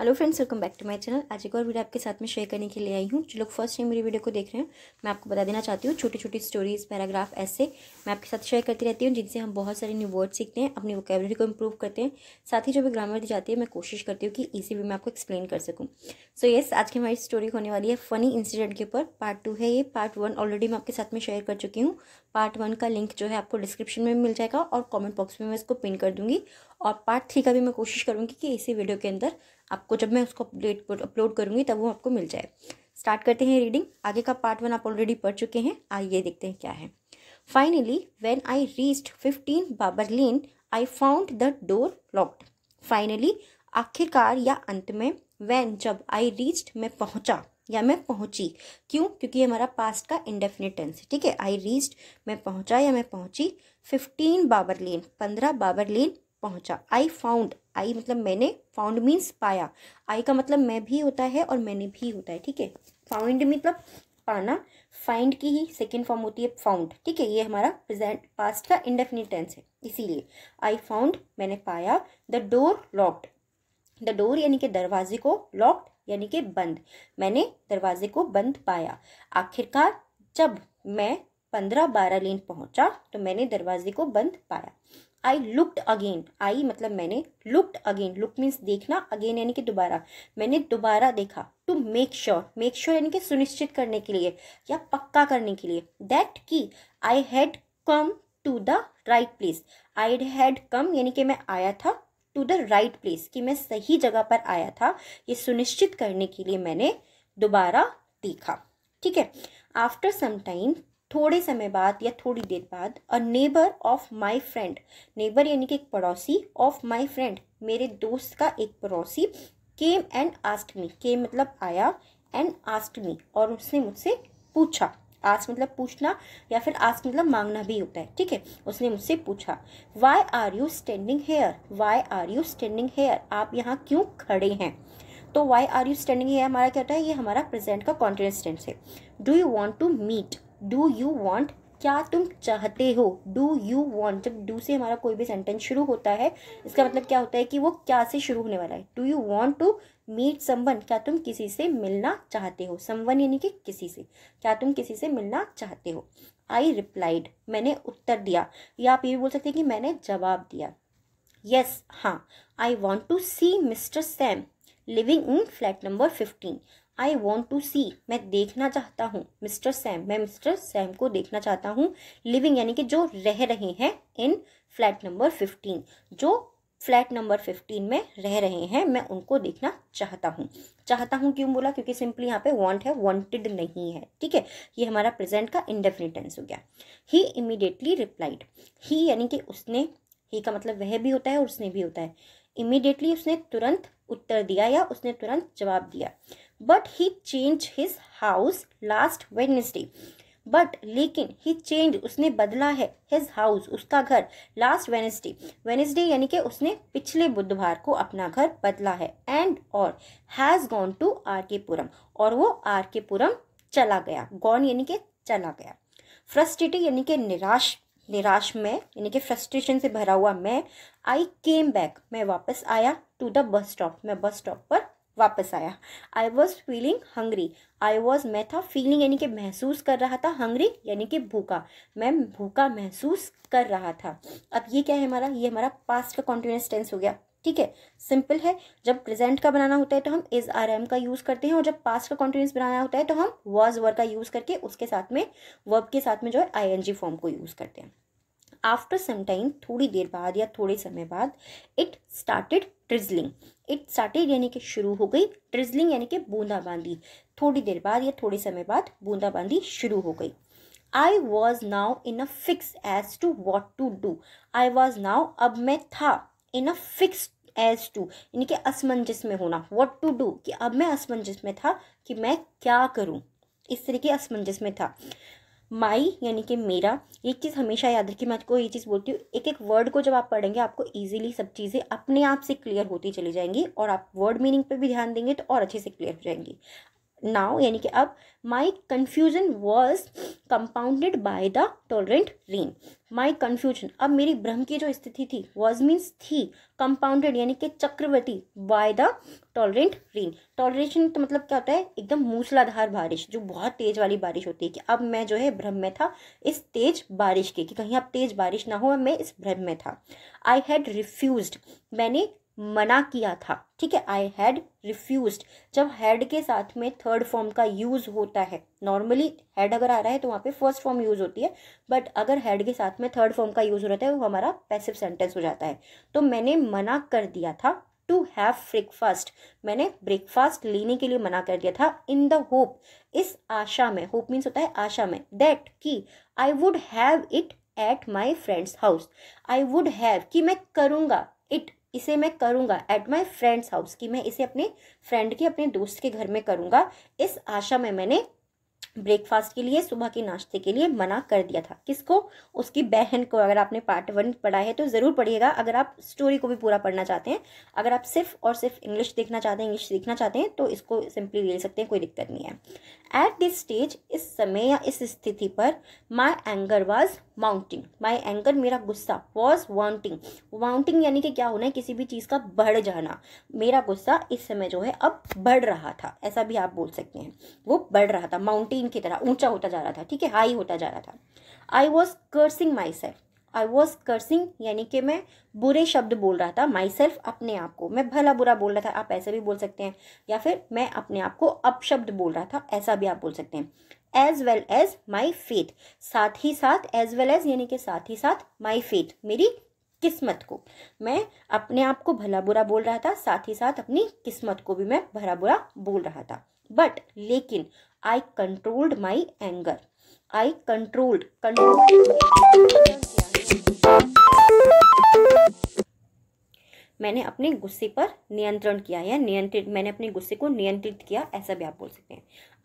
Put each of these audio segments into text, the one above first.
hello friends welcome back to my channel आज एक और वीडियो आपके साथ में शेयर करने के लिए आई हूँ जो लोग फर्स्ट टाइम मेरी वीडियो को देख रहे हैं मैं आपको बता देना चाहती हूँ छोटी छोटी स्टोरीज पैराग्राफ ऐसे मैं आपके साथ शेयर करती रहती हूँ जिनसे हम बहुत सारे न्यू वर्ड सीखते हैं अपनी वोकेबलरी को इम्प्रूव करते हैं साथ ही जो भी ग्रामर दी जाती है मैं कोशिश करती हूँ कि ईजी वे में आपको एक्सप्लेन कर सकूँ सो येस आज की हमारी स्टोरी होने वाली है फ़नी इंसिडेंट के ऊपर पार्ट टू है ये पार्ट वन ऑलरेडी मैं आपके साथ में शेयर कर चुकी हूँ पार्ट वन का लिंक जो है आपको डिस्क्रिप्शन में मिल जाएगा और कॉमेंट बॉक्स में मैं इसको पिन कर दूँगी और पार्ट थ्री का भी मैं कोशिश करूँगी कि इसी वीडियो के अंदर आपको जब मैं उसको अपडेट अपलोड करूँगी तब वो आपको मिल जाए स्टार्ट करते हैं रीडिंग आगे का पार्ट वन आप ऑलरेडी पढ़ चुके हैं आइए देखते हैं क्या है finally when I reached fifteen Babar lane I found the door locked finally आखिरकार या अंत में वैन जब आई रीच्ड मैं पहुंचा या मैं पहुंची क्यों क्योंकि ये हमारा पास्ट का इंडेफिनिट टेंस है ठीक है आई रीच्ड मैं पहुंचा या मैं पहुंची फिफ्टीन बाबर लेन पंद्रह बाबर लेन पहुंचा आई फाउंड आई मतलब मैंने फाउंड मीन्स पाया आई का मतलब मैं भी होता है और मैंने भी होता है ठीक है फाउंड मतलब पाना फाइंड की ही सेकेंड फॉर्म होती है फाउंड ठीक है ये हमारा प्रेजेंट पास्ट का इंडेफिनिट टेंस है इसीलिए आई फाउंड मैंने पाया the door locked the door यानी कि दरवाजे को लॉक्ड यानी कि बंद मैंने दरवाजे को बंद पाया आखिरकार जब मैं पंद्रह बारह लेन पहुंचा तो मैंने दरवाजे को बंद पाया आई लुकड अगेन आई मतलब मैंने लुकड अगेन लुक मीन्स देखना अगेन यानी कि दोबारा मैंने दोबारा देखा to make sure make sure यानी कि सुनिश्चित करने के लिए या पक्का करने के लिए दैट की I had come to the right place I had come यानी कि मैं आया था टू द राइट प्लेस कि मैं सही जगह पर आया था ये सुनिश्चित करने के लिए मैंने दोबारा देखा ठीक है आफ्टर सम टाइम थोड़े समय बाद या थोड़ी देर बाद a neighbour of my friend neighbour यानी कि एक पड़ोसी ऑफ माय फ्रेंड मेरे दोस्त का एक पड़ोसी केम एंड आस्ट मी केम मतलब आया एंड आस्ट मी और उसने मुझसे पूछा आस्क मतलब पूछना या फिर आस्क मतलब मांगना भी होता है ठीक है उसने मुझसे पूछा why are you standing here why are you standing here आप यहाँ क्यों खड़े हैं तो why are you standing here हमारा क्या होता है ये हमारा प्रेजेंट का कॉन्टिन्यूस टेंस है do you want to meet do you want क्या तुम चाहते हो डू यू वॉन्ट जब डू से हमारा कोई भी सेंटेंस शुरू होता है इसका मतलब क्या होता है कि वो क्या से शुरू होने वाला है do you want to meet someone क्या तुम किसी से मिलना चाहते हो समवन यानी कि किसी से क्या तुम किसी से मिलना चाहते हो आई रिप्लाइड मैंने उत्तर दिया या आप ये भी बोल सकते हैं कि मैंने जवाब दिया यस yes, हाँ I want to see mister Sam living in flat number fifteen I want to see मैं देखना चाहता हूँ मिस्टर सैम मैं मिस्टर सैम को देखना चाहता हूँ लिविंग यानी कि जो रह रहे हैं इन फ्लैट नंबर फिफ्टीन जो फ्लैट नंबर फिफ्टीन में रह रहे हैं मैं उनको देखना चाहता हूँ चाहता हूँ क्यों बोला क्योंकि सिंपली यहाँ पे वांट है वांटेड नहीं है ठीक है ये हमारा प्रेजेंट का इंडेफिनिट टेंस हो गया ही इमिडिएटली रिप्लाइड ही यानी कि उसने ही का मतलब वह भी होता है और उसने भी होता है इमिडिएटली उसने तुरंत उत्तर दिया या उसने तुरंत जवाब दिया but he change his house last Wednesday but लेकिन ही चेंज उसने बदला है हिज हाउस उसका घर लास्ट वेनेसडे वेनेसडे यानी कि उसने पिछले बुधवार को अपना घर बदला है एंड और हैज़ गॉन टू आर के पुरम और वो आर के पुरम चला गया गॉन यानी कि चला गया फ्रस्ट्रेटेड यानी कि निराश निराश में यानी कि फ्रस्ट्रेशन से भरा हुआ मैं आई केम बैक मैं वापस आया टू द बस स्टॉप मैं बस स्टॉप पर वापस आया I was feeling hungry I was मैं था फीलिंग यानी कि महसूस कर रहा था हंग्री यानी कि भूखा मैं भूखा महसूस कर रहा था अब ये क्या है हमारा ये हमारा पास्ट का कॉन्टिन्यूस टेंस हो गया ठीक है सिंपल है जब प्रेजेंट का बनाना होता है तो हम इज आर एम का यूज़ करते हैं और जब पास्ट का कॉन्टिन्यूस बनाना होता है तो हम वॉज वर का यूज़ करके उसके साथ में वर्ब के साथ में जो है आई एन जी फॉर्म को यूज़ करते हैं आफ्टर सम टाइम थोड़ी देर बाद या थोड़े समय बाद it started drizzling it started यानी कि शुरू हो गई ट्रिजलिंग यानी कि बूंदाबांदी थोड़ी देर बाद या थोड़े समय बाद बूंदाबांदी शुरू हो गई I was now in a fix as to what to do I was now अब मैं था in a fix as to यानी कि असमंजस में होना वॉट टू डू कि अब मैं असमंजस में था कि मैं क्या करूँ इस तरीके असमंजस में था माई यानी कि मेरा एक चीज़ हमेशा याद रखिए मैं आपको ये चीज़ बोलती हूँ एक एक वर्ड को जब आप पढ़ेंगे आपको ईजिली सब चीज़ें अपने आप से क्लियर होती चली जाएंगी और आप वर्ड मीनिंग पर भी ध्यान देंगे तो और अच्छे से क्लियर हो जाएंगी नाउ यानी कि अब my confusion was compounded by the torrential rain my confusion अब मेरी भ्रम की जो स्थिति थी वॉज मीन्स थी कंपाउंडेड यानी कि चक्रवर्ती बाय द टॉलरेंट रेन टॉलरेशन तो मतलब क्या होता है एकदम मूसलाधार बारिश जो बहुत तेज वाली बारिश होती है कि अब मैं जो है भ्रम में था इस तेज बारिश के कि कहीं अब तेज बारिश ना हो मैं इस भ्रम में था आई हैड रिफ्यूज मैंने मना किया था ठीक है आई हैड रिफ्यूज जब हैड के साथ में थर्ड फॉर्म का यूज होता है नॉर्मली हैड अगर आ रहा है तो वहाँ पे फर्स्ट फॉर्म यूज होती है बट अगर हैड के साथ में थर्ड फॉर्म का यूज हो रहा है वो हमारा पैसिव सेंटेंस हो जाता है तो मैंने मना कर दिया था टू हैव ब्रेकफास्ट मैंने ब्रेकफास्ट लेने के लिए मना कर दिया था इन द होप इस आशा में होप मीन्स होता है आशा में दैट कि I would have it at my friend's house I would have कि मैं करूँगा इट इसे मैं करूंगा एट माई फ्रेंड्स हाउस की मैं इसे अपने फ्रेंड के अपने दोस्त के घर में करूँगा इस आशा में मैंने ब्रेकफास्ट के लिए सुबह के नाश्ते के लिए मना कर दिया था किसको उसकी बहन को अगर आपने पार्ट वन पढ़ा है तो ज़रूर पढ़िएगा अगर आप स्टोरी को भी पूरा पढ़ना चाहते हैं अगर आप सिर्फ और सिर्फ इंग्लिश देखना चाहते हैं इंग्लिश सीखना चाहते हैं तो इसको सिंपली ले सकते हैं कोई दिक्कत नहीं है एट दिस स्टेज इस समय या इस स्थिति पर my anger was mounting my anger मेरा गुस्सा वॉज वाउंटिंग वाउंटिंग यानी कि क्या होना है किसी भी चीज़ का बढ़ जाना मेरा गुस्सा इस समय जो है अब बढ़ रहा था ऐसा भी आप बोल सकते हैं वो बढ़ रहा था माउंटेन की तरह ऊंचा होता जा रहा था ठीक है हाई होता जा रहा था I was cursing my self I was cursing यानी कि मैं बुरे शब्द बोल रहा था माई सेल्फ अपने आप को मैं भला बुरा बोल रहा था आप ऐसे भी बोल सकते हैं या फिर मैं अपने आप को अपशब्द बोल रहा था ऐसा भी आप बोल सकते हैं as well as my faith साथ ही साथ एज वेल एज यानी कि साथ ही साथ माई फेथ मेरी किस्मत को मैं अपने आप को भला बुरा बोल रहा था साथ ही साथ अपनी किस्मत को भी मैं भला बुरा बोल रहा था बट लेकिन I controlled my anger I controlled control मैंने अपने गुस्से पर नियंत्रण किया या नियंत्रित मैंने अपने गुस्से को नियंत्रित किया ऐसा भी आप बोल सकते हैं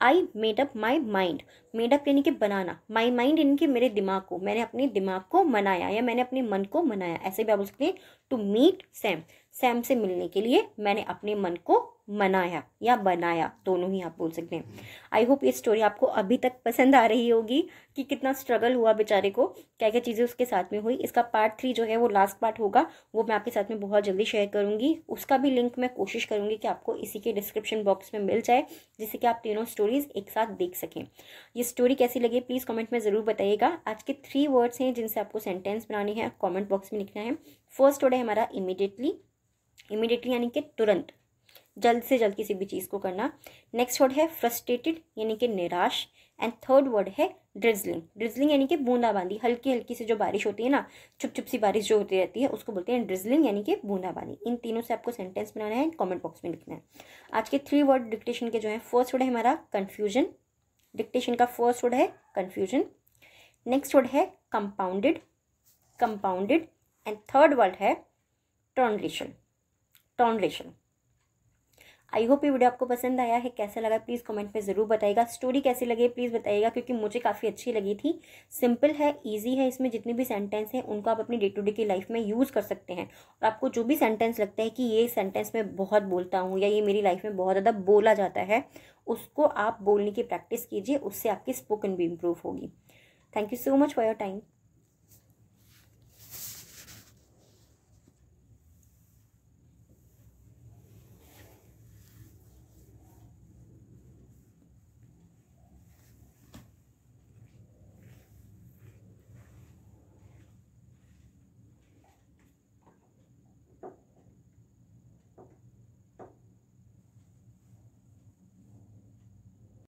I made up my mind made up यानी कि बनाना माई माइंड यानी कि मेरे दिमाग को मैंने अपने दिमाग को मनाया या मैंने अपने मन को मनाया ऐसे भी आप बोल सकते हैं टू मीट सैम सैम से मिलने के लिए मैंने अपने मन को मनाया या बनाया दोनों ही आप बोल सकते हैं आई होप ये स्टोरी आपको अभी तक पसंद आ रही होगी कि कितना स्ट्रगल हुआ बेचारे को क्या क्या चीज़ें उसके साथ में हुई इसका पार्ट थ्री जो है वो लास्ट पार्ट होगा वो मैं आपके साथ में बहुत जल्दी शेयर करूँगी उसका भी लिंक मैं कोशिश करूँगी कि आपको इसी के डिस्क्रिप्शन बॉक्स में मिल जाए जिससे कि आप तीनों स्टोरीज़ एक साथ देख सकें ये स्टोरी कैसी लगी प्लीज़ कॉमेंट में ज़रूर बताइएगा आज के थ्री वर्ड्स हैं जिनसे आपको सेंटेंस बनाने हैं कॉमेंट बॉक्स में लिखना है फर्स्ट वर्ड है हमारा इमिडिएटली इमिडिएटली यानी कि तुरंत जल्द से जल्द किसी भी चीज़ को करना नेक्स्ट वर्ड है फ्रस्ट्रेटेड यानी कि निराश एंड थर्ड वर्ड है ड्रिजलिंग ड्रिजलिंग यानी कि बूंदाबांदी हल्की हल्की से जो बारिश होती है ना छुप छुप सी बारिश जो होती रहती है उसको बोलते हैं ड्रिजलिंग यानी कि बूंदाबांदी इन तीनों से आपको सेंटेंस बनाना है कॉमेंट बॉक्स में लिखना है आज के थ्री वर्ड डिक्टेशन के जो है फर्स्ट वर्ड है हमारा कन्फ्यूजन डिक्टेशन का फर्स्ट वर्ड है कन्फ्यूजन नेक्स्ट वर्ड है compounded compounded and third word है टॉन्ड्रेशन टॉन्ड्रेशन आई होप ये वीडियो आपको पसंद आया है कैसा लगा प्लीज़ कमेंट में ज़रूर बताएगा स्टोरी कैसी लगी प्लीज़ बताइएगा क्योंकि मुझे काफ़ी अच्छी लगी थी सिंपल है ईजी है इसमें जितने भी सेंटेंस हैं उनको आप अपनी डे टू डे की लाइफ में यूज़ कर सकते हैं और आपको जो भी सेंटेंस लगता है कि ये सेंटेंस मैं बहुत बोलता हूँ या ये मेरी लाइफ में बहुत ज़्यादा बोला जाता है उसको आप बोलने की प्रैक्टिस कीजिए उससे आपकी स्पोकन भी इम्प्रूव होगी thank you so much for your time